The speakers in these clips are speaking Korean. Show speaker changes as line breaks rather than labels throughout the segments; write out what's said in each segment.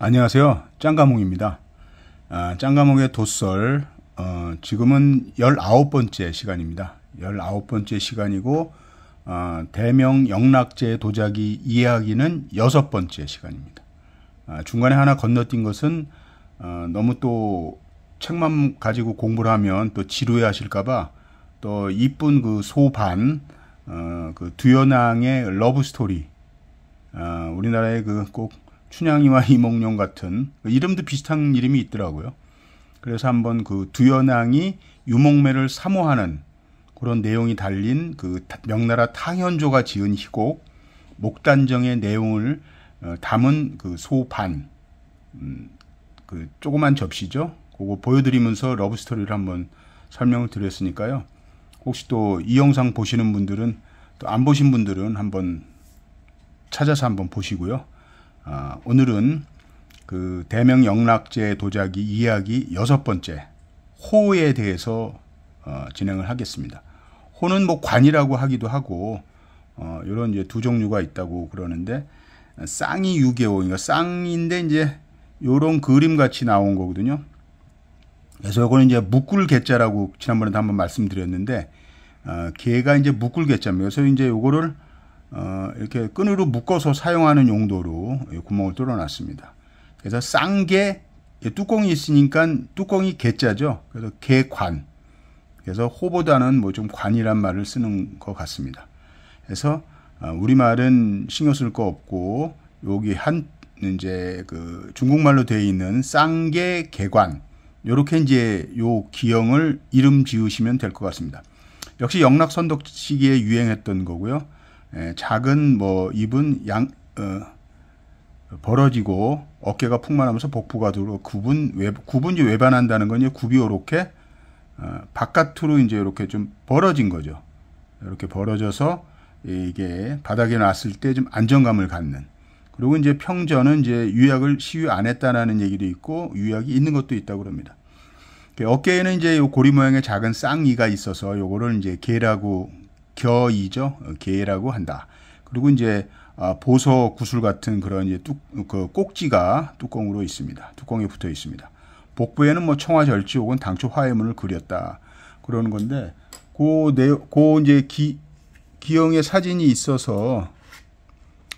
안녕하세요. 짱가몽입니다. 아, 짱가몽의 도설 어, 지금은 19번째 시간입니다. 19번째 시간이고, 어, 대명 영락제 도자기 이야기는 6 번째 시간입니다. 아, 중간에 하나 건너뛴 것은, 어, 너무 또 책만 가지고 공부를 하면 또 지루해 하실까봐 또 이쁜 그 소반, 어, 그 두연왕의 러브스토리, 아, 우리나라의 그꼭 춘향이와 이몽룡 같은 이름도 비슷한 이름이 있더라고요. 그래서 한번 그 두연왕이 유목매를 사모하는 그런 내용이 달린 그 명나라 탕현조가 지은 희곡 목단정의 내용을 어, 담은 그 소반 음, 그 조그만 접시죠. 그거 보여드리면서 러브스토리를 한번 설명을 드렸으니까요. 혹시 또 이 영상 보시는 분들은 또 안 보신 분들은 한번 찾아서 한번 보시고요. 아, 오늘은 그 대명 영락제 도자기 이야기 여섯 번째 호에 대해서 어, 진행을 하겠습니다. 호는 뭐 관이라고 하기도 하고 어, 이런 이제 두 종류가 있다고 그러는데 쌍이 6개호인가 그러니까 쌍인데 이제 요런 그림 같이 나온 거거든요. 그래서 요거는 이제 묶을 개자라고 지난번에도 한번 말씀드렸는데 어, 개가 이제 묶을 개자입니다. 그래서 이제 요거를 어, 이렇게 끈으로 묶어서 사용하는 용도로 구멍을 뚫어놨습니다. 그래서 쌍개 뚜껑이 있으니까 뚜껑이 개자죠. 그래서 개관. 그래서 호보다는 뭐 좀 관이란 말을 쓰는 것 같습니다. 그래서 어, 우리말은 신경 쓸 거 없고 여기 한 이제 그 중국말로 되어 있는 쌍개 개관 요렇게 이제 요 기형을 이름 지으시면 될 것 같습니다. 역시 영락선덕 시기에 유행했던 거고요. 예, 작은 뭐 입은 양 어, 벌어지고 어깨가 풍만하면서 복부가 들어 구분 외, 구분이 외반한다는 건요 굽이 이렇게 어, 바깥으로 이제 이렇게 좀 벌어진 거죠. 이렇게 벌어져서 이게 바닥에 놨을 때 좀 안정감을 갖는. 그리고 이제 평전은 이제 유약을 시유 안 했다라는 얘기도 있고 유약이 있는 것도 있다고 그럽니다. 그 어깨에는 이제 요 고리 모양의 작은 쌍이가 있어서 요거를 이제 개라고 겨이죠. 개라고 한다. 그리고 이제 아, 보석 구슬 같은 그런 이제 뚝, 그 꼭지가 뚜껑으로 있습니다. 뚜껑에 붙어 있습니다. 복부에는 뭐 청화절지 혹은 당초 화해문을 그렸다. 그러는 건데, 고, 내, 그 이제 기, 기형의 사진이 있어서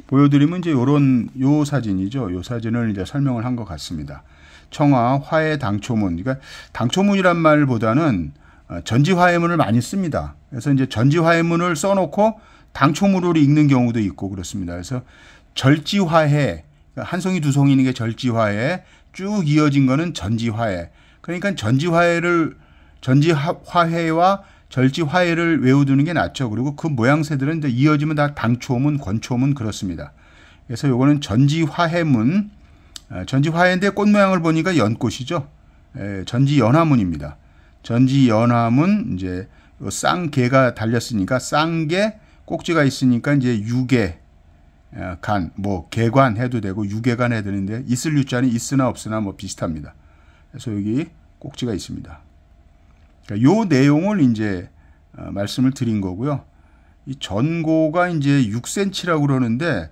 보여드리면 이제 요런, 요 사진이죠. 요 사진을 이제 설명을 한 것 같습니다. 청화, 화해, 당초문. 그러니까 당초문이란 말보다는 어, 전지화해문을 많이 씁니다. 그래서 이제 전지화해문을 써놓고 당초물을 읽는 경우도 있고 그렇습니다. 그래서 절지화해 그러니까 한 송이 두 송이는 있게 절지화해 쭉 이어진 거는 전지화해 그러니까 전지화해를 전지화해와 절지화해를 외워두는 게 낫죠. 그리고 그 모양새들은 이제 이어지면 다 당초문, 권초문 그렇습니다. 그래서 요거는 전지화해문 어, 전지화해인데 꽃 모양을 보니까 연꽃이죠. 예, 전지연화문입니다. 전지 연함은 이제 쌍개가 달렸으니까 쌍개 꼭지가 있으니까 이제 유개 어, 간, 뭐 개관 해도 되고 유개관 해도 되는데 있을 유자는 있으나 없으나 뭐 비슷합니다. 그래서 여기 꼭지가 있습니다. 그러니까 요 내용을 이제 어, 말씀을 드린 거고요. 이 전고가 이제 6cm라고 그러는데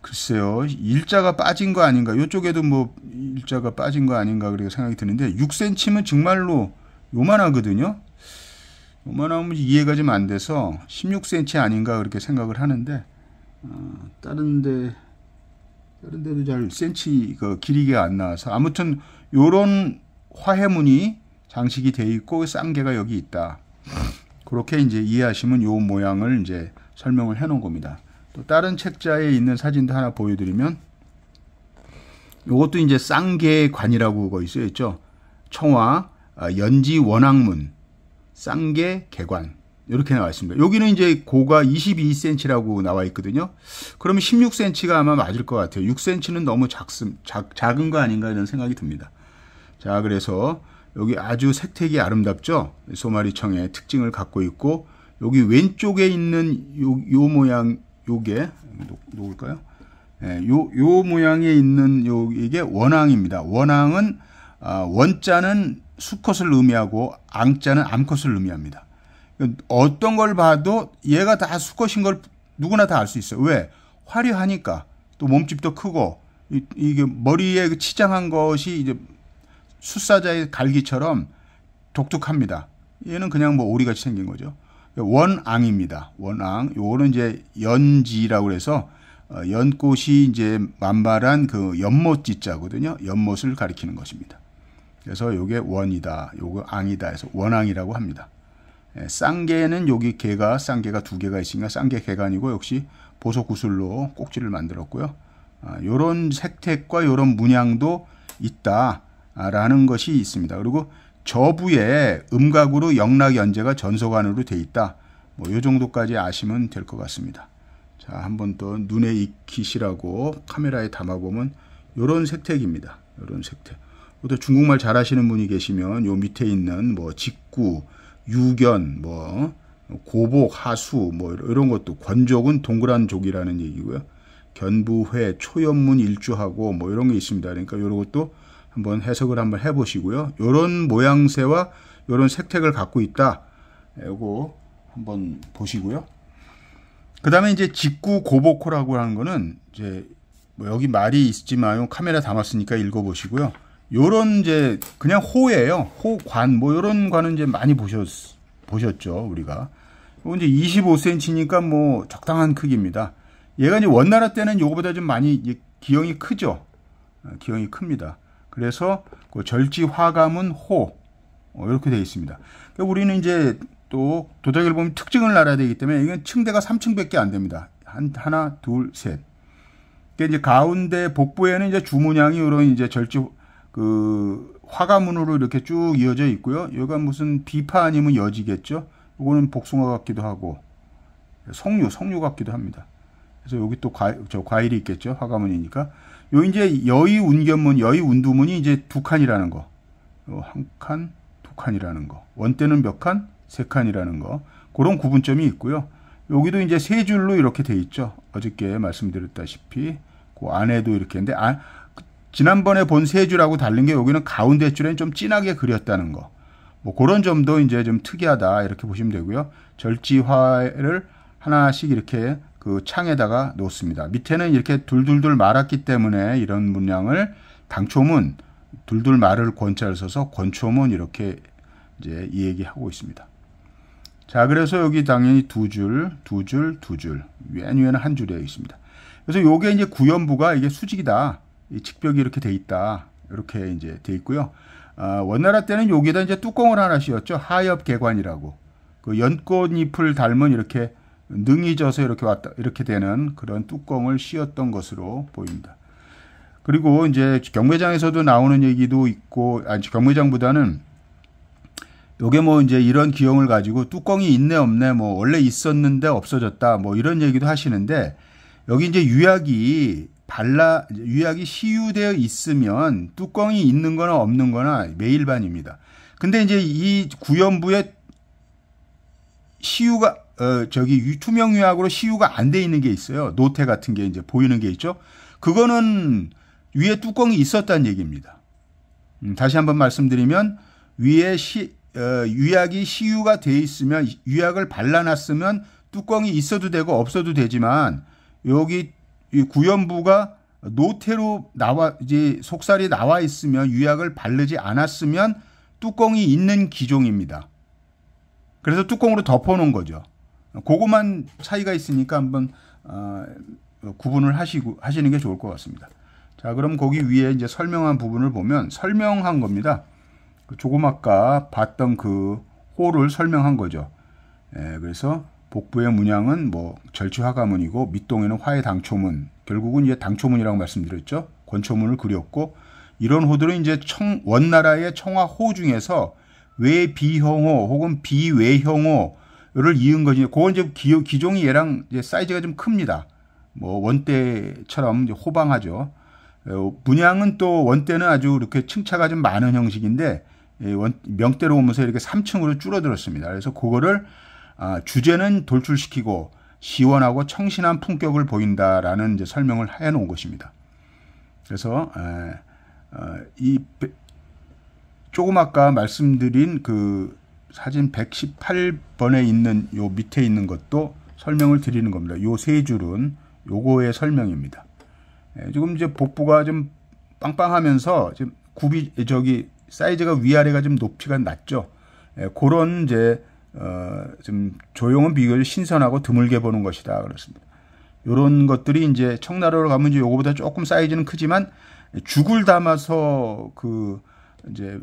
글쎄요 일자가 빠진 거 아닌가 이쪽에도 뭐 일자가 빠진 거 아닌가 그렇게 생각이 드는데 6cm면 정말로 요만하거든요. 요만하면 이해가 좀 안 돼서 16cm 아닌가 그렇게 생각을 하는데 어, 다른데 다른 데도 잘 센치 그 길이가 안 나와서 아무튼 요런 화해문이 장식이 돼 있고 쌍개가 여기 있다. 그렇게 이제 이해하시면 요 모양을 이제 설명을 해 놓은 겁니다. 또 다른 책자에 있는 사진도 하나 보여드리면 요것도 이제 쌍계관이라고 거 있어요 있죠. 청화 아, 연지 원앙문, 쌍계 개관 이렇게 나와 있습니다. 여기는 이제 고가 22cm라고 나와 있거든요. 그러면 16cm가 아마 맞을 것 같아요. 6cm는 너무 작슴, 작, 작은 거 아닌가 이런 생각이 듭니다. 자, 그래서 여기 아주 색택이 아름답죠? 소마리청의 특징을 갖고 있고 여기 왼쪽에 있는 요, 요 모양 요게 놓을까요 예, 요, 요 모양에 있는 요 이게 원앙입니다. 원앙은 아, 원자는 수컷을 의미하고 앙자는 암컷을 의미합니다. 어떤 걸 봐도 얘가 다 수컷인 걸 누구나 다 알 수 있어요. 왜? 화려하니까 또 몸집도 크고 이게 머리에 치장한 것이 이제 숫사자의 갈기처럼 독특합니다. 얘는 그냥 뭐 오리같이 생긴 거죠. 원앙입니다. 원앙. 요거는 이제 연지라고 해서 어, 연꽃이 이제 만발한 그연못짓자거든요 연못을 가리키는 것입니다. 그래서 이게 원이다. 요거 앙이다 해서 원앙이라고 합니다. 예, 쌍계는 여기 개가 쌍계가 두 개가 있으니까 쌍계 개관이고 역시 보석 구슬로 꼭지를 만들었고요. 이런 아, 색택과 이런 문양도 있다라는 것이 있습니다. 그리고 저부에 음각으로 영락 연재가 전소관으로 돼 있다. 뭐 요 정도까지 아시면 될 것 같습니다. 자, 한번 또 눈에 익히시라고 카메라에 담아보면 요런 색택입니다. 요런 색택. 또 중국말 잘하시는 분이 계시면 요 밑에 있는 뭐 직구, 유견, 뭐 고복, 하수 뭐 이런 것도 권족은 동그란 족이라는 얘기고요. 견부회, 초연문 일주하고 뭐 이런 게 있습니다. 그러니까 요런 것도 한번 해석을 한번 해보시고요. 요런 모양새와 요런 색택을 갖고 있다. 요거 한번 보시고요. 그 다음에 이제 직구 고복호라고 하는 거는 이제 뭐 여기 말이 있지만 카메라 담았으니까 읽어보시고요. 요런 이제 그냥 호예요. 호관 뭐 요런 관은 이제 많이 보셨 보셨죠, 우리가. 이제 25cm니까 뭐 적당한 크기입니다. 얘가 이제 원나라 때는 요거보다 좀 많이 기형이 크죠. 어, 기형이 큽니다. 그래서 그 절지 화감은 호 어, 이렇게 되어 있습니다. 그러니까 우리는 이제 또 도자기를 보면 특징을 알아야 되기 때문에 이건 층대가 3층밖에 안 됩니다. 한 하나, 둘, 셋. 그러니까 이제 가운데 복부에는 이제 주문양이 이런 이제 절지 그 화가문으로 이렇게 쭉 이어져 있고요. 여기가 무슨 비파 아니면 여지겠죠. 이거는 복숭아 같기도 하고 석류, 석류 같기도 합니다. 그래서 여기 또 과, 저 과일이 있겠죠. 화가문이니까. 요 이제 여의 운견문, 여의 운두문이 이제 두 칸이라는 거. 한 칸, 두 칸이라는 거. 원대는 몇 칸? 세 칸이라는 거. 그런 구분점이 있고요. 여기도 이제 세 줄로 이렇게 돼 있죠. 어저께 말씀드렸다시피 그 안에도 이렇게 했는데 안, 지난번에 본 세 줄하고 다른 게 여기는 가운데 줄엔 좀 진하게 그렸다는 거. 뭐 그런 점도 이제 좀 특이하다 이렇게 보시면 되고요. 절지화를 하나씩 이렇게 그 창에다가 놓습니다. 밑에는 이렇게 둘둘둘 말았기 때문에 이런 문양을 당초문 둘둘 말을 권자를 써서 권초문 이렇게 이제 이 얘기하고 있습니다. 자, 그래서 여기 당연히 두 줄, 두 줄, 두 줄. 왼 위에는 한 줄에 있습니다. 그래서 요게 이제 구연부가 이게 수직이다. 이측벽이 이렇게 돼 있다. 이렇게 이제 돼 있고요. 아, 원나라 때는 여기다 이제 뚜껑을 하나 씌웠죠. 하엽 개관이라고. 그 연꽃잎을 닮은 이렇게 능이 져서 이렇게 왔다 이렇게 되는 그런 뚜껑을 씌웠던 것으로 보입니다. 그리고 이제 경매장에서도 나오는 얘기도 있고 아니 경매장보다는 요게 뭐 이제 이런 기형을 가지고 뚜껑이 있네 없네 뭐 원래 있었는데 없어졌다 뭐 이런 얘기도 하시는데 여기 이제 유약이 달라 유약이 시유되어 있으면 뚜껑이 있는 거나 없는 거나 매일반입니다. 근데 이제 이 구연부에 시유가 어, 저기 유투명 유약으로 시유가 안 돼 있는 게 있어요. 노태 같은 게 이제 보이는 게 있죠. 그거는 위에 뚜껑이 있었다는 얘기입니다. 음, 다시 한번 말씀드리면 위에 시, 어, 유약이 시유가 돼 있으면 유약을 발라놨으면 뚜껑이 있어도 되고 없어도 되지만 여기 이 구연부가 노태로 나와 이제 속살이 나와 있으면 유약을 바르지 않았으면 뚜껑이 있는 기종입니다. 그래서 뚜껑으로 덮어놓은 거죠. 그거만 차이가 있으니까 한번 어, 구분을 하시고 하시는 게 좋을 것 같습니다. 자, 그럼 거기 위에 이제 설명한 부분을 보면 설명한 겁니다. 그 조금 아까 봤던 그 호를 설명한 거죠. 예, 그래서 복부의 문양은 뭐 절취화가문이고 밑동에는 화해 당초문 결국은 이제 당초문이라고 말씀드렸죠 권초문을 그렸고 이런 호들은 이제 청 원나라의 청화호 중에서 외비형호 혹은 비외형호를 이은 거지 그건 이제 기, 기종이 얘랑 이제 사이즈가 좀 큽니다 뭐 원대처럼 호방하죠 문양은 또 원대는 아주 이렇게 층차가 좀 많은 형식인데 원, 명대로 오면서 이렇게 3층으로 줄어들었습니다 그래서 그거를 아, 주제는 돌출시키고 시원하고 청신한 품격을 보인다라는 이제 설명을 해놓은 것입니다. 그래서 어, 이 조금 아까 말씀드린 그 사진 118번에 있는 요 밑에 있는 것도 설명을 드리는 겁니다. 요 세 줄은 요거의 설명입니다. 지금 이제 복부가 좀 빵빵하면서 지금 굽이 저기 사이즈가 위아래가 좀 높이가 낮죠. 그런 이제 어, 좀 조용한 비교를 신선하고 드물게 보는 것이다. 그렇습니다. 요런 것들이 이제 청나라로 가면 이제 요거보다 조금 사이즈는 크지만 죽을 담아서 그 이제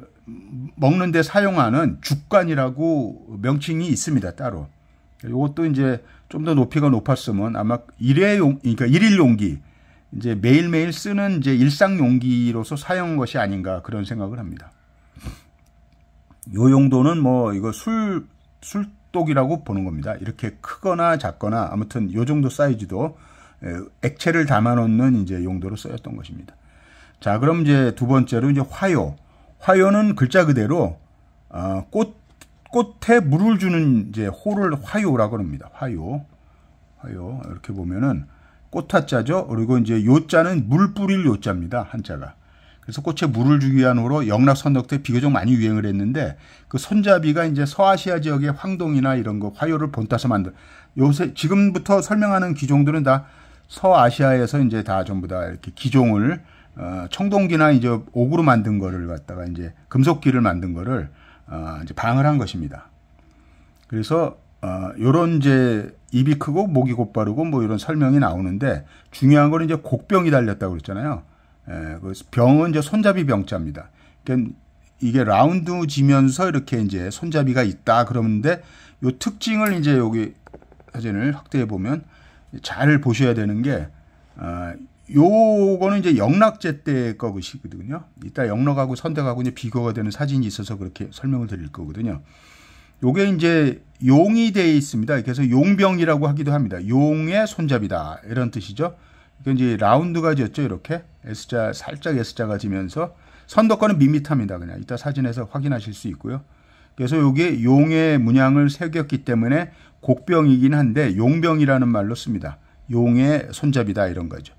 먹는데 사용하는 죽관이라고 명칭이 있습니다. 따로. 요것도 이제 좀 더 높이가 높았으면 아마 일회용, 그러니까 일일 용기, 이제 매일매일 쓰는 이제 일상 용기로서 사용한 것이 아닌가 그런 생각을 합니다. 요 용도는 뭐 이거 술 술독이라고 보는 겁니다. 이렇게 크거나 작거나 아무튼 요 정도 사이즈도 액체를 담아놓는 이제 용도로 쓰였던 것입니다. 자, 그럼 이제 두 번째로 이제 화요. 화요는 글자 그대로 어, 꽃 꽃에 물을 주는 이제 호를 화요라고 합니다. 화요. 화요. 이렇게 보면은 꽃화자죠. 그리고 이제 요자는 물 뿌릴 요자입니다. 한자가. 그래서 꽃에 물을 주기 위한 으로 영락 선덕대 비교적 많이 유행을 했는데 그 손잡이가 이제 서아시아 지역의 황동이나 이런 거 화요를 본따서 만든 요새 지금부터 설명하는 기종들은 다 서아시아에서 이제 다 전부 다 이렇게 기종을 어, 청동기나 이제 옥으로 만든 거를 갖다가 이제 금속기를 만든 거를 어, 이제 방을 한 것입니다. 그래서 어, 요런 이제 입이 크고 목이 곧바르고 뭐 이런 설명이 나오는데 중요한 건 이제 곡병이 달렸다고 그랬잖아요. 예, 그 병은 이제 손잡이 병자입니다. 그러니까 이게 라운드 지면서 이렇게 이제 손잡이가 있다 그러는데 요 특징을 이제 여기 사진을 확대해 보면 잘 보셔야 되는 게 아, 요거는 이제 영락제 때 거시거든요. 이따 영락하고 선덕하고 이제 비교가 되는 사진이 있어서 그렇게 설명을 드릴 거거든요. 요게 이제 용이 되어 있습니다. 그래서 용병이라고 하기도 합니다. 용의 손잡이다 이런 뜻이죠. 이게 그러니까 이제 라운드가 지었죠 이렇게 S자 살짝 S자가 지면서 선덕권은 밋밋합니다. 그냥 이따 사진에서 확인하실 수 있고요. 그래서 요게 용의 문양을 새겼기 때문에 곡병이긴 한데 용병이라는 말로 씁니다. 용의 손잡이다 이런 거죠.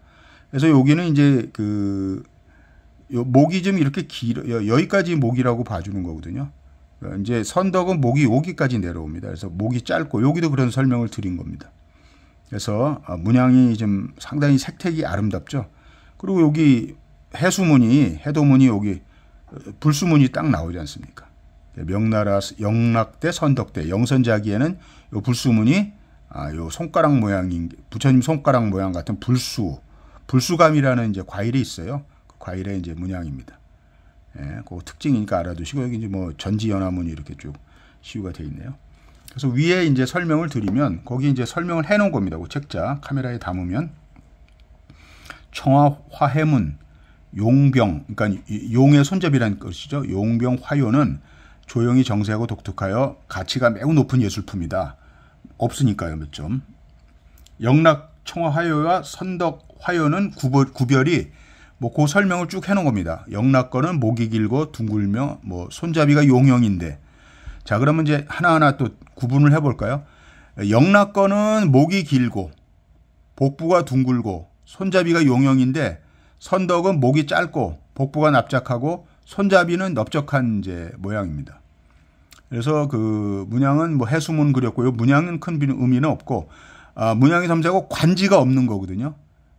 그래서 여기는 이제 그 목이 좀 이렇게 길어 여기까지 목이라고 봐주는 거거든요. 그러니까 이제 선덕은 목이 여기까지 내려옵니다. 그래서 목이 짧고 여기도 그런 설명을 드린 겁니다. 그래서 아, 문양이 좀 상당히 색택이 아름답죠. 그리고 여기 해수문이 해도문이 여기 어, 불수문이 딱 나오지 않습니까? 예, 명나라 영락대 선덕대 영선자기에는 이 불수문이 아, 요 손가락 모양인 부처님 손가락 모양 같은 불수 불수감이라는 이제 과일이 있어요. 그 과일의 이제 문양입니다. 예, 그 특징이니까 알아두시고 여기 이제 뭐 전지연화문이 이렇게 쭉시우가 되어 있네요. 그래서 위에 이제 설명을 드리면 거기 이제 설명을 해놓은 겁니다. 그 책자 카메라에 담으면 청화 화해문, 용병, 그러니까 용의 손잡이란 것이죠. 용병 화요는 조용히 정세하고 독특하여 가치가 매우 높은 예술품이다. 없으니까요, 몇 점. 영락 청화 화요와 선덕 화요는 구별, 이뭐그 설명을 쭉 해놓은 겁니다. 영락거는 목이 길고 둥글며 뭐 손잡이가 용형인데 자 그러면 이제 하나하나 또 구분을 해볼까요? 영락거는 목이 길고 복부가 둥글고 손잡이가 용형인데 선덕은 목이 짧고 복부가 납작하고 손잡이는 넓적한 이제 모양입니다. 그래서 그 문양은 뭐 해수문 그렸고요. 문양은 큰 의미는 없고 아, 문양이 섬세하고 관지가 없는 거거든요.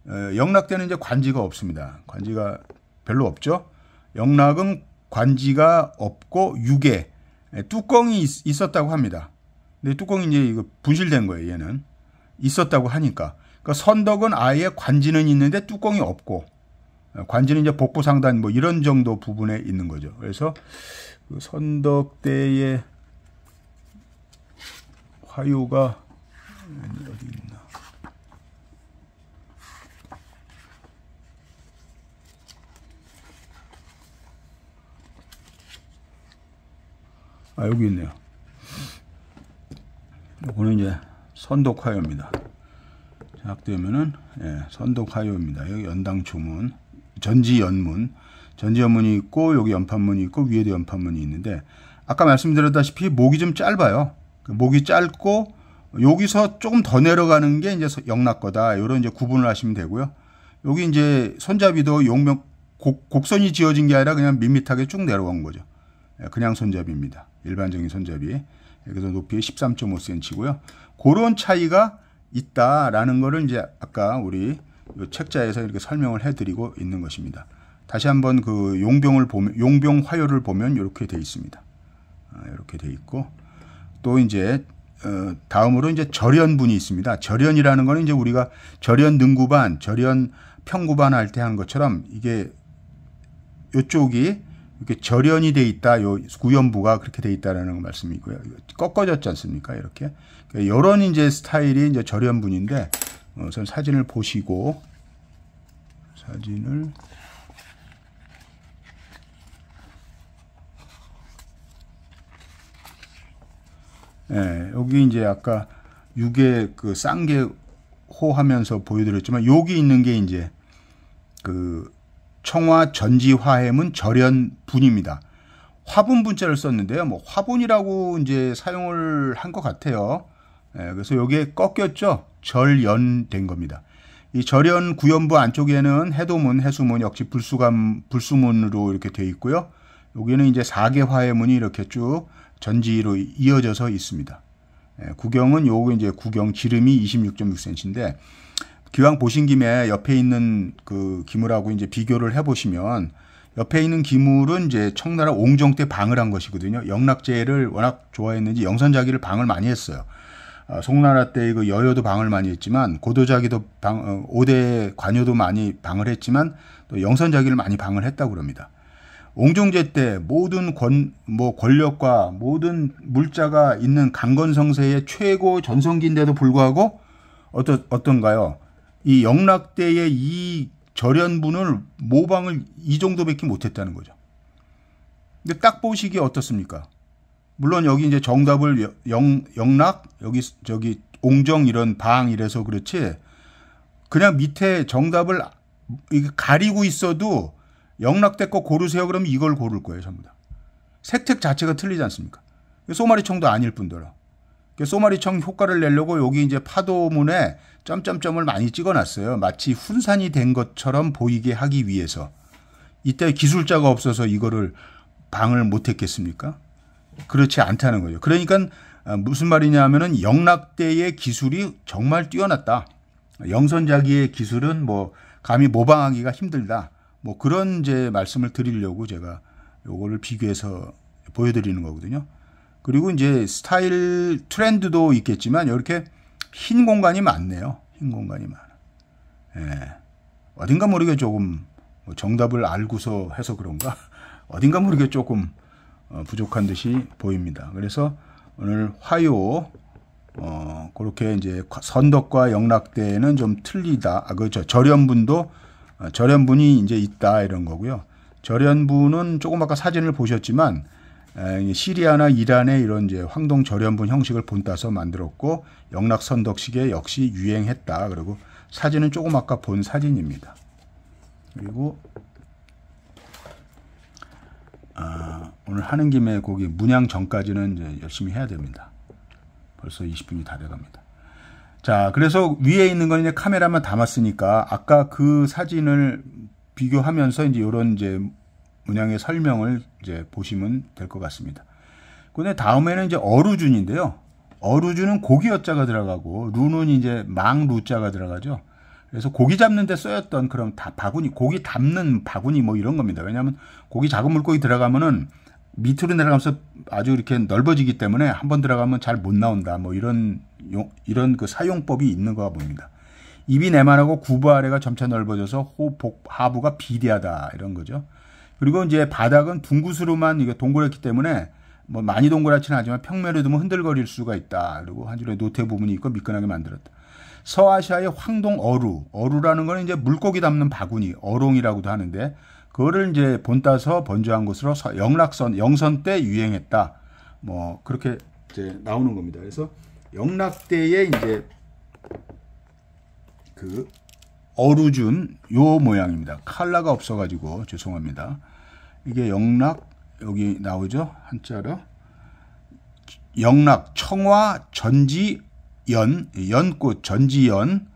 에, 영락대는 이제 관지가 없습니다. 관지가 별로 없죠. 영락은 관지가 없고 육에 뚜껑이 있, 었다고 합니다. 근데 뚜껑이 이제 이거 분실된 거예요. 얘는 있었다고 하니까 그러니까 선덕은 아예 관지는 있는데 뚜껑이 없고 예, 관지는 이제 복부 상단 뭐 이런 정도 부분에 있는 거죠. 그래서 그 선덕대의 화요가 어디 있나? 아 여기 있네요. 이거는 이제 선독화요입니다. 약되면은 예, 선독하요입니다. 여기 연당초문, 전지연문, 전지연문이 있고 여기 연판문이 있고 위에도 연판문이 있는데 아까 말씀드렸다시피 목이 좀 짧아요. 그 목이 짧고 여기서 조금 더 내려가는 게 이제 영락거다 이런 이제 구분을 하시면 되고요. 여기 이제 손잡이도 용명 곡, 선이 지어진 게 아니라 그냥 밋밋하게 쭉 내려간 거죠. 예, 그냥 손잡이입니다. 일반적인 손잡이. 그래서 높이 13.5cm고요. 그런 차이가 있다라는 거를 이제 아까 우리 책자에서 이렇게 설명을 해드리고 있는 것입니다. 다시 한번 그 용병을 보면 용병 화요를 보면 이렇게 돼 있습니다. 이렇게 아, 돼 있고 또 이제 어, 다음으로 이제 절연분이 있습니다. 절연이라는 거는 이제 우리가 절연 능구반, 절연 평구반 할 때 한 것처럼 이게 이쪽이 이렇게 절연이 돼 있다. 요 구연부가 그렇게 돼 있다라는 말씀이고요. 꺾어졌지 않습니까? 이렇게 이런 이제 스타일이 이제 저렴 분인데 어, 우선 사진을 보시고 사진을 예, 여기 이제 아까 6의 그 쌍계 호하면서 보여드렸지만 여기 있는 게 이제 그 청화 전지화해문 절연분입니다. 화분 분자를 썼는데요. 뭐 화분이라고 이제 사용을 한 것 같아요. 예, 그래서 여기에 꺾였죠. 절연된 겁니다. 이 절연 구연부 안쪽에는 해도문, 해수문 역시 불수감 불수문으로 이렇게 돼 있고요. 여기는 이제 사개 화해문이 이렇게 쭉 전지로 이어져서 있습니다. 예, 구경은 요거 이제 구경 지름이 26.6cm인데 기왕 보신 김에 옆에 있는 그 기물하고 이제 비교를 해 보시면 옆에 있는 기물은 이제 청나라 옹정 때 방을 한 것이거든요. 영락제를 워낙 좋아했는지 영선자기를 방을 많이 했어요. 어, 송나라 때의 그 여여도 방을 많이 했지만 고도자기도 방, 5대 어, 관여도 많이 방을 했지만 또 영선자기를 많이 방을 했다고 그럽니다. 옹종제 때 모든 권, 뭐 권력과 모든 물자가 있는 강건성세의 최고 전성기인데도 불구하고 어떠, 어떤가요? 이 영락대의 이 절연분을 모방을 이 정도밖에 못했다는 거죠. 근데 딱 보시기에 어떻습니까? 물론 여기 이제 정답을 영, 영락 여기 저기 옹정 이런 방 이래서 그렇지 그냥 밑에 정답을 아, 가리고 있어도 영락대 거 고르세요 그러면 이걸 고를 거예요 전부 다 색택 자체가 틀리지 않습니까 소마리청도 아닐 뿐더러 소마리청 효과를 내려고 여기 이제 파도문에 점점점을 많이 찍어놨어요 마치 훈산이 된 것처럼 보이게 하기 위해서 이때 기술자가 없어서 이거를 방을 못했겠습니까 그렇지 않다는 거죠. 그러니까 아, 무슨 말이냐면은 하 영락대의 기술이 정말 뛰어났다. 영선자기의 기술은 뭐 감히 모방하기가 힘들다. 뭐 그런 이제 말씀을 드리려고 제가 요거를 비교해서 보여드리는 거거든요. 그리고 이제 스타일 트렌드도 있겠지만 이렇게 흰 공간이 많네요. 흰 공간이 많아. 예. 어딘가 모르게 조금 뭐 정답을 알고서 해서 그런가? 어딘가 모르게 조금 어, 부족한 듯이 보입니다. 그래서 오늘 화요 어, 그렇게 이제 선덕과 영락대에는 좀 틀리다. 아, 그렇죠. 절연분도 어, 절연분이 이제 있다 이런 거고요. 절연분은 조금 아까 사진을 보셨지만 시리아나 이란의 이런 이제 황동 절연분 형식을 본따서 만들었고 영락 선덕식에 역시 유행했다. 그리고 사진은 조금 아까 본 사진입니다. 그리고 아, 오늘 하는 김에 거기 문양 전까지는 이제 열심히 해야 됩니다. 벌써 20분이 다 돼갑니다. 자, 그래서 위에 있는 건 이제 카메라만 담았으니까 아까 그 사진을 비교하면서 이제 이런 이제 문양의 설명을 이제 보시면 될 것 같습니다. 근데 다음에는 이제 어루준인데요. 어루준은 고기 여자가 들어가고 루는 이제 망 루자가 들어가죠. 그래서 고기 잡는 데 쓰였던 그런 다 바구니, 고기 담는 바구니 뭐 이런 겁니다. 왜냐하면 고기 작은 물고기 들어가면은 밑으로 내려가면서 아주 이렇게 넓어지기 때문에 한번 들어가면 잘 못 나온다. 뭐 이런 용, 이런 그 사용법이 있는 거가 봅니다. 입이 내만하고 구부 아래가 점차 넓어져서 호복 하부가 비대하다 이런 거죠. 그리고 이제 바닥은 둥그스로만 이게 동그랗기 때문에 뭐 많이 동그랗지는 않지만 평면에 두면 흔들거릴 수가 있다. 그리고 한 줄에 노태 부분이 있고 미끈하게 만들었다. 서아시아의 황동 어루, 어루라는 거는 이제 물고기 담는 바구니, 어롱이라고도 하는데 그거를 이제 본따서 번조한 것으로 영락선, 영선 때 유행했다. 뭐 그렇게 이제 나오는 겁니다. 그래서 영락대에 이제 그 어루준 요 모양입니다. 칼라가 없어가지고 죄송합니다. 이게 영락 여기 나오죠 한자로 영락 청화 전지 연, 연꽃, 전지연,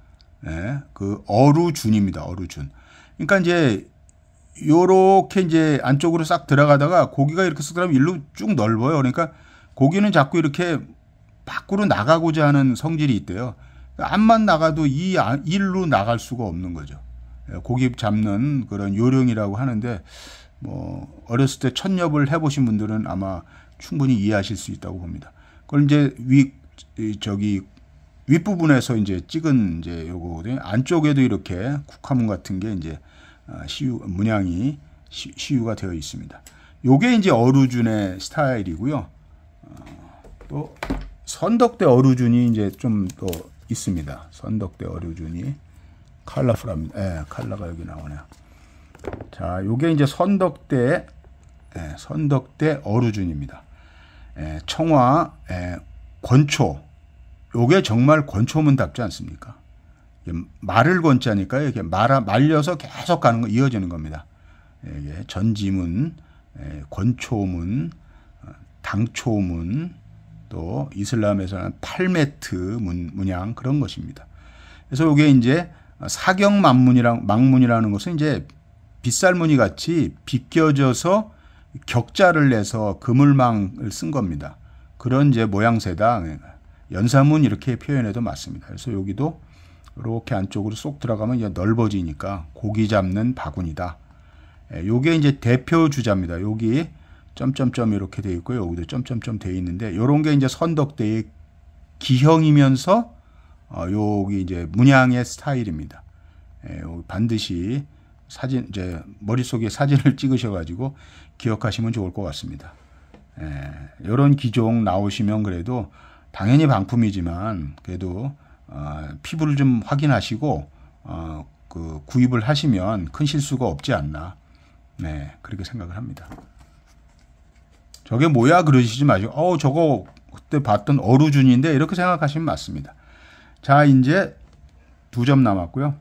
예, 그 어루준입니다. 어루준. 그러니까 이제 요렇게 이제 안쪽으로 싹 들어가다가 고기가 이렇게 쓱 들어가면 일로 쭉 넓어요. 그러니까 고기는 자꾸 이렇게 밖으로 나가고자 하는 성질이 있대요. 암만 나가도 이 아, 일로 나갈 수가 없는 거죠. 예, 고기 잡는 그런 요령이라고 하는데 뭐 어렸을 때첫엽을 해보신 분들은 아마 충분히 이해하실 수 있다고 봅니다. 그걸 이제 위 저기 윗부분에서 이제 찍은 이제 요거 안쪽에도 이렇게 국화문 같은 게 이제 어, 시유 문양이 시, 유가 되어 있습니다. 요게 이제 어루준의 스타일이고요. 어, 또 선덕대 어루준이 이제 좀 또 있습니다. 선덕대 어루준이 칼라풀합니다. 예, 칼라가 여기 나오네요. 자, 요게 이제 선덕대 예, 선덕대 어루준입니다. 예, 청화 예, 권초 요게 정말 권초문답지 않습니까? 말을 권자니까 이게 말아 말려서 계속 가는 거 이어지는 겁니다. 예, 이게 전지문, 예, 권초문, 어, 당초문, 또 이슬람에서는 팔메트 문, 문양 그런 것입니다. 그래서 이게 이제 사경 만문이랑 망문이라는 것은 이제 빗살무늬 같이 비껴져서 격자를 내서 그물망을 쓴 겁니다. 그런 이제 모양새다. 연산문 이렇게 표현해도 맞습니다. 그래서 여기도 이렇게 안쪽으로 쏙 들어가면 이제 넓어지니까 고기 잡는 바구니다. 예, 요게 이제 대표 주자입니다. 여기 점점점 이렇게 되어 있고요. 여기도 점점점 되어 있는데 이런게 이제 선덕대의 기형이면서 어, 여기 이제 문양의 스타일입니다. 예, 반드시 사진 이제 머릿속에 사진을 찍으셔 가지고 기억하시면 좋을 것 같습니다. 예, 이런 기종 나오시면 그래도 당연히 반품이지만 그래도 어, 피부를 좀 확인하시고 어, 그 구입을 하시면 큰 실수가 없지 않나 네 그렇게 생각을 합니다. 저게 뭐야 그러시지 마시고 어 저거 그때 봤던 어루준인데 이렇게 생각하시면 맞습니다. 자 이제 두 점 남았고요.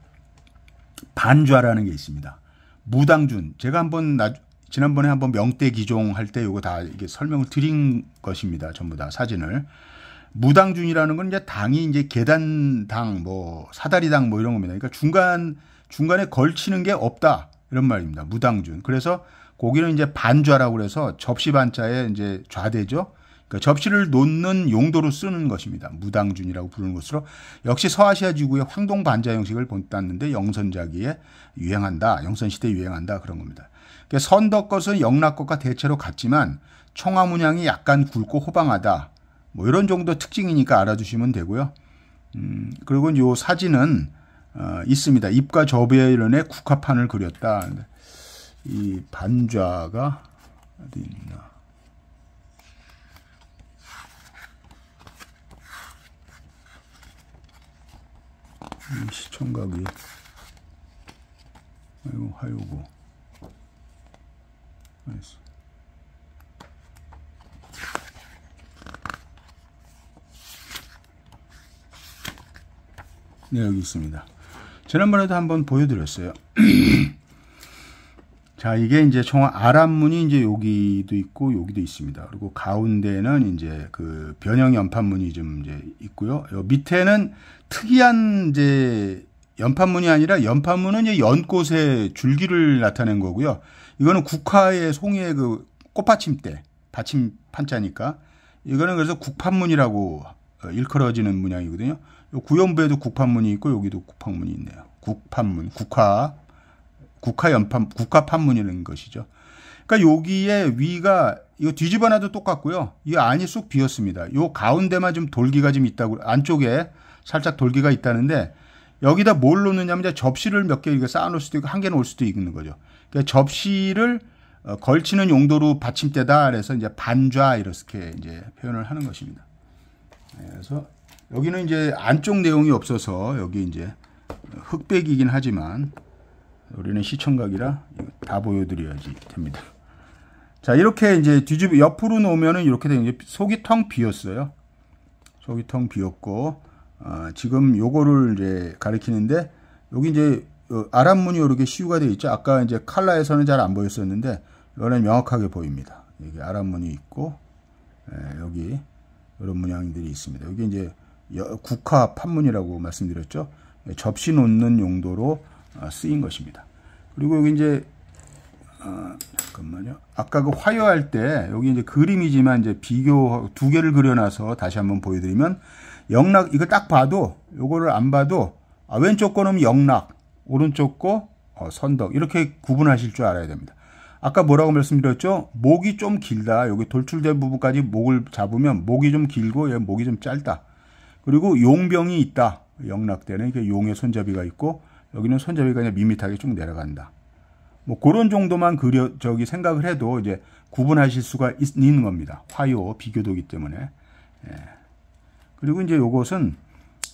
반좌라는 게 있습니다. 무당준 제가 한번 나, 지난번에 한번 명대 기종 할 때 이거 다 이게 설명을 드린 것입니다. 전부 다 사진을. 무당준이라는 건 이제 당이 이제 계단당 뭐 사다리당 뭐 이런 겁니다. 그러니까 중간 중간에 걸치는 게 없다 이런 말입니다. 무당준. 그래서 고기는 이제 반좌라고 그래서 접시 반자에 이제 좌대죠. 그러니까 접시를 놓는 용도로 쓰는 것입니다. 무당준이라고 부르는 것으로 역시 서아시아 지구의 황동 반자 형식을 본땄는데 영선자기에 유행한다. 영선시대에 유행한다 그런 겁니다. 그러니까 선덕 것은 영락 것과 대체로 같지만 청화문양이 약간 굵고 호방하다. 뭐 이런 정도 특징이니까 알아주시면 되고요. 음, 그리고 요 사진은 어, 있습니다. 입과 저변의 국화판을 그렸다. 이 반좌가 어디 있나? 시청각이 아이고 하요고 알았어. 네, 여기 있습니다. 지난번에도 한번 보여드렸어요. 자, 이게 이제 총아랍문이 이제 여기도 있고 여기도 있습니다. 그리고 가운데는 이제 그 변형 연판문이 좀 이제 있고요. 요 밑에는 특이한 이제 연판문이 아니라 연판문은 이제 연꽃의 줄기를 나타낸 거고요. 이거는 국화의 송이의 그 꽃받침대 받침 판자니까 이거는 그래서 국판문이라고 어, 일컬어지는 문양이거든요. 구연부에도 국판문이 있고 여기도 국판문이 있네요. 국판문, 국화, 국화연판, 국화판문이라는 것이죠. 그러니까 여기에 위가 이거 뒤집어놔도 똑같고요. 이 안이 쑥 비었습니다. 요 가운데만 좀 돌기가 좀 있다고 안쪽에 살짝 돌기가 있다는데 여기다 뭘 놓느냐면 이제 접시를 몇 개 이렇게 쌓아놓을 수도 있고 한 개는 올 수도 있는 거죠. 그러니까 접시를 어, 걸치는 용도로 받침대다 그래서 이제 반좌 이렇게 이제 표현을 하는 것입니다. 네, 그래서 여기는 이제 안쪽 내용이 없어서 여기 이제 흑백이긴 하지만 우리는 시청각이라 다 보여드려야지 됩니다. 자 이렇게 이제 뒤집 옆으로 놓으면은 이렇게 되는 속이 텅 비었어요. 속이 텅 비었고 어, 지금 요거를 이제 가리키는데 여기 이제 어, 아랍문이 이렇게 시우가 되어 있죠. 아까 이제 칼라에서는 잘 안 보였었는데 이거는 명확하게 보입니다. 여기 아랍문이 있고 에, 예, 여기 이런 문양들이 있습니다. 여기 이제 국화 판문이라고 말씀드렸죠. 예, 접시 놓는 용도로 어, 쓰인 것입니다. 그리고 여기 이제 아, 잠깐만요. 아까 그 화요할 때 여기 이제 그림이지만 이제 비교 두 개를 그려놔서 다시 한번 보여드리면 영락 이거 딱 봐도 요거를 안 봐도 아, 왼쪽 거는 영락 오른쪽 거 어, 선덕 이렇게 구분하실 줄 알아야 됩니다. 아까 뭐라고 말씀드렸죠? 목이 좀 길다. 여기 돌출된 부분까지 목을 잡으면 목이 좀 길고 목이 좀 짧다. 그리고 용병이 있다. 영락대는 용의 손잡이가 있고 여기는 손잡이가 그냥 밋밋하게 쭉 내려간다. 뭐 그런 정도만 그려 저기 생각을 해도 이제 구분하실 수가 있, 는 겁니다. 화요 비교도기 때문에. 예. 그리고 이제 요것은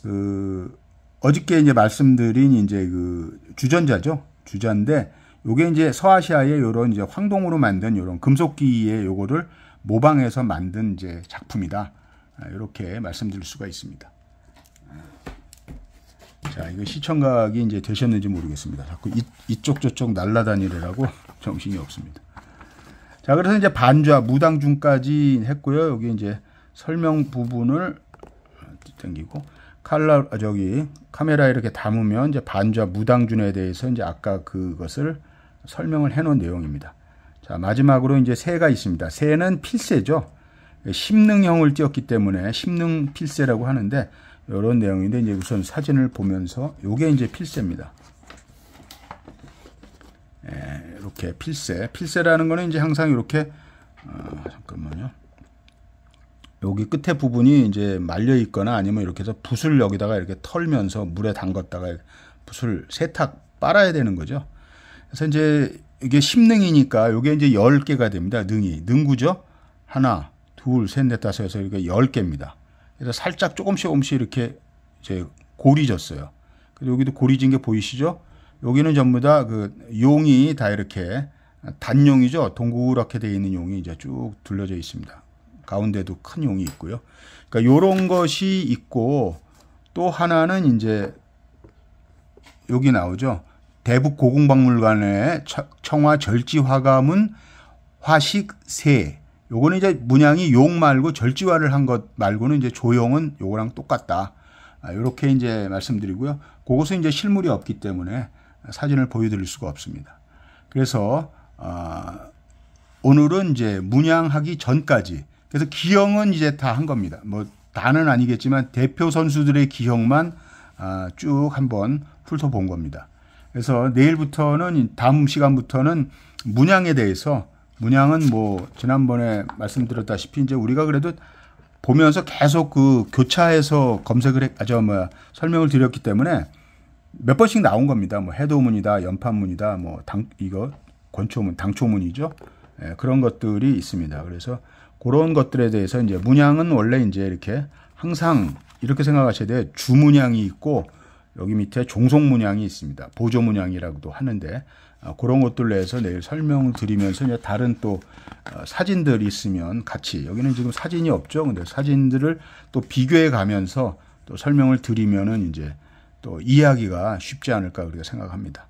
그 어저께 이제 말씀드린 이제 그 주전자죠. 주자인데 요게 이제 서아시아의 요런 이제 황동으로 만든 요런 금속기의 요거를 모방해서 만든 이제 작품이다. 아, 이렇게 말씀드릴 수가 있습니다. 자, 이거 시청각이 이제 되셨는지 모르겠습니다. 자꾸 이, 이쪽 저쪽 날라다니라고 정신이 없습니다. 자, 그래서 이제 반좌, 무당중까지 했고요. 여기 이제 설명 부분을 당기고 칼라 아, 저기 카메라 이렇게 담으면 이제 반좌 무당준에 대해서 이제 아까 그것을 설명을 해놓은 내용입니다. 자 마지막으로 이제 새가 있습니다. 새는 필새죠. 심능형을 띄었기 때문에 심능 필세라고 하는데 이런 내용인데 이제 우선 사진을 보면서 이게 이제 필세입니다. 예, 이렇게 필세, 필세라는 거는 이제 항상 이렇게 어, 아, 잠깐만요. 여기 끝에 부분이 이제 말려 있거나 아니면 이렇게 해서 붓을 여기다가 이렇게 털면서 물에 담갔다가 붓을 세탁 빨아야 되는 거죠. 그래서 이제 이게 10능이니까 이게 이제 10개가 됩니다. 능이. 능구죠? 하나, 둘, 셋, 넷, 다섯, 여섯, 이렇게 열개입니다 그래서 살짝 조금씩 조금씩 이렇게 이제 고리졌어요. 그리고 여기도 고리진 게 보이시죠? 여기는 전부 다 그 용이 다 이렇게 단용이죠. 동그랗게 되어 있는 용이 이제 쭉 둘러져 있습니다. 가운데도 큰 용이 있고요. 그러니까 요런 것이 있고 또 하나는 이제 여기 나오죠. 대북 고궁박물관의 청화 절지 화가문 화식 세 요거는 이제 문양이 용 말고 절지화를 한 것 말고는 이제 조용은 요거랑 똑같다. 이렇게 아, 이제 말씀드리고요. 그것은 이제 실물이 없기 때문에 사진을 보여드릴 수가 없습니다. 그래서 아, 오늘은 이제 문양하기 전까지 그래서 기형은 이제 다 한 겁니다. 뭐 다는 아니겠지만 대표 선수들의 기형만 아, 쭉 한번 훑어본 겁니다. 그래서 내일부터는 다음 시간부터는 문양에 대해서 문양은 뭐 지난번에 말씀드렸다시피 이제 우리가 그래도 보면서 계속 그 교차해서 검색을 했, 아, 저, 뭐, 설명을 드렸기 때문에 몇 번씩 나온 겁니다. 뭐, 해도문이다, 연판문이다, 뭐, 당, 이거, 권초문, 당초문이죠. 예, 그런 것들이 있습니다. 그래서 그런 것들에 대해서 이제 문양은 원래 이제 이렇게 항상 이렇게 생각하셔야 돼요. 주문양이 있고 여기 밑에 종속문양이 있습니다. 보조문양이라고도 하는데 어, 그런 것들내에서 내일 설명드리면서 이제 다른 또 어, 사진들이 있으면 같이 여기는 지금 사진이 없죠. 근데 사진들을 또 비교해 가면서 또 설명을 드리면은 이제 또 이해하기가 쉽지 않을까 우리가 생각합니다.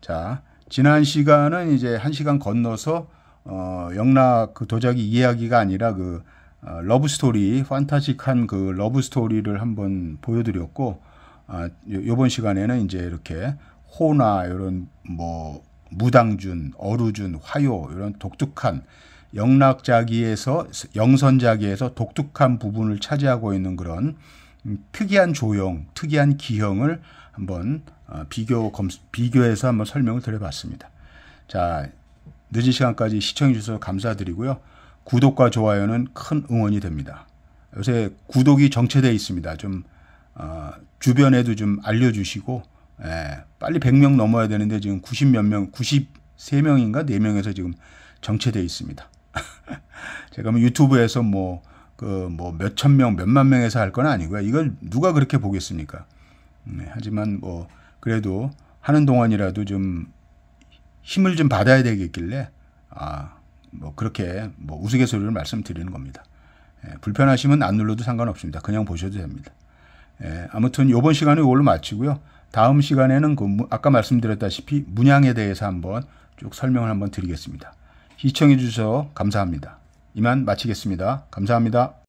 자, 지난 시간은 이제 한 시간 건너서 어, 영락 그 도자기 이야기가 아니라 그 어, 러브 스토리, 판타지한그 러브 스토리를 한번 보여드렸고, 아, 요번 시간에는 이제 이렇게 호나 이런 뭐 무당준, 어루준, 화요 이런 독특한 영락자기에서 영선자기에서 독특한 부분을 차지하고 있는 그런 음, 특이한 조형, 특이한 기형을 한번 어, 비교 검 비교해서 한번 설명을 드려봤습니다. 자 늦은 시간까지 시청해 주셔서 감사드리고요. 구독과 좋아요는 큰 응원이 됩니다. 요새 구독이 정체되어 있습니다. 좀 어, 주변에도 좀 알려주시고 예, 빨리 100명 넘어야 되는데 지금 90 몇 명, 93명인가 4명에서 지금 정체돼 있습니다. 제가 뭐 유튜브에서 뭐그뭐 그 뭐 몇천 명, 몇만 명에서 할 건 아니고요. 이걸 누가 그렇게 보겠습니까? 음, 네, 하지만 뭐 그래도 하는 동안이라도 좀 힘을 좀 받아야 되겠길래 아 뭐 그렇게 뭐 우스갯소리를 말씀드리는 겁니다. 예, 불편하시면 안 눌러도 상관없습니다. 그냥 보셔도 됩니다. 예, 아무튼 요번 시간은 이걸로 마치고요. 다음 시간에는 그 아까 말씀드렸다시피 문양에 대해서 한번 쭉 설명을 한번 드리겠습니다. 시청해 주셔서 감사합니다. 이만 마치겠습니다. 감사합니다.